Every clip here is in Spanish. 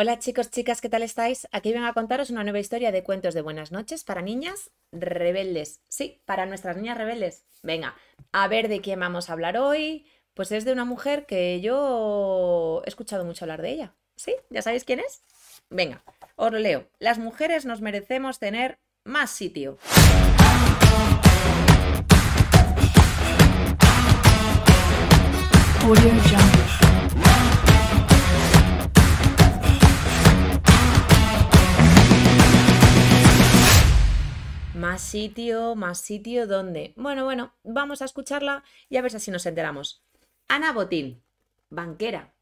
Hola chicos, chicas, ¿qué tal estáis? Aquí vengo a contaros una nueva historia de cuentos de buenas noches para niñas rebeldes. Sí, para nuestras niñas rebeldes. Venga, a ver de quién vamos a hablar hoy. Pues es de una mujer que yo he escuchado mucho hablar de ella. ¿Sí? ¿Ya sabéis quién es? Venga, os leo. Las mujeres nos merecemos tener más sitio. sitio, más sitio, ¿dónde? Bueno, bueno, vamos a escucharla y a ver si nos enteramos. Ana Botín, banquera.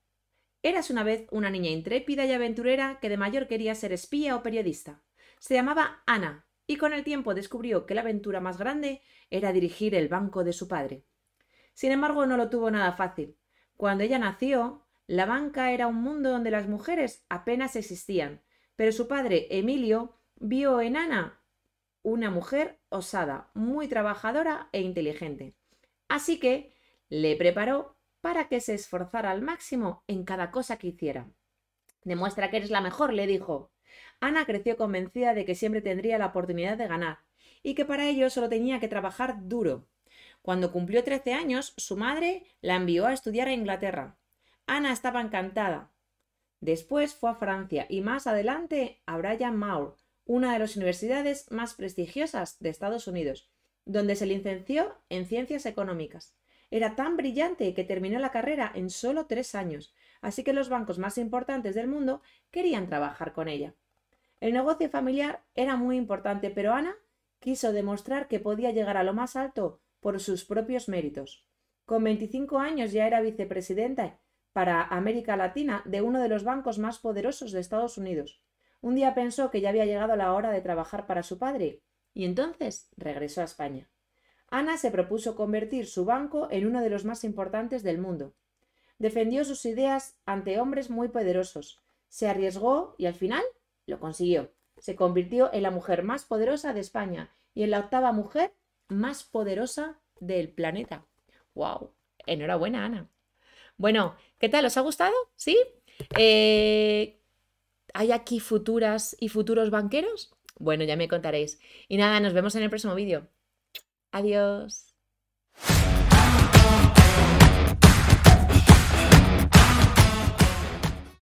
Eras una vez una niña intrépida y aventurera que de mayor quería ser espía o periodista. Se llamaba Ana y con el tiempo descubrió que la aventura más grande era dirigir el banco de su padre. Sin embargo, no lo tuvo nada fácil. Cuando ella nació, la banca era un mundo donde las mujeres apenas existían, pero su padre, Emilio, vio en Ana una mujer osada, muy trabajadora e inteligente. Así que le preparó para que se esforzara al máximo en cada cosa que hiciera. Demuestra que eres la mejor, le dijo. Ana creció convencida de que siempre tendría la oportunidad de ganar y que para ello solo tenía que trabajar duro. Cuando cumplió 13 años, su madre la envió a estudiar a Inglaterra. Ana estaba encantada. Después fue a Francia y más adelante a Brian Maur, una de las universidades más prestigiosas de Estados Unidos, donde se licenció en ciencias económicas. Era tan brillante que terminó la carrera en solo tres años, así que los bancos más importantes del mundo querían trabajar con ella. El negocio familiar era muy importante, pero Ana quiso demostrar que podía llegar a lo más alto por sus propios méritos. Con 25 años ya era vicepresidenta para América Latina de uno de los bancos más poderosos de Estados Unidos. Un día pensó que ya había llegado la hora de trabajar para su padre, y entonces regresó a España. Ana se propuso convertir su banco en uno de los más importantes del mundo. Defendió sus ideas ante hombres muy poderosos, se arriesgó y al final lo consiguió. Se convirtió en la mujer más poderosa de España y en la octava mujer más poderosa del planeta. ¡Wow! Enhorabuena, Ana. Bueno, ¿qué tal? ¿Os ha gustado? ¿Sí? Eh, ¿hay aquí futuras y futuros banqueros? Bueno, ya me contaréis. Y nada, nos vemos en el próximo vídeo. Adiós.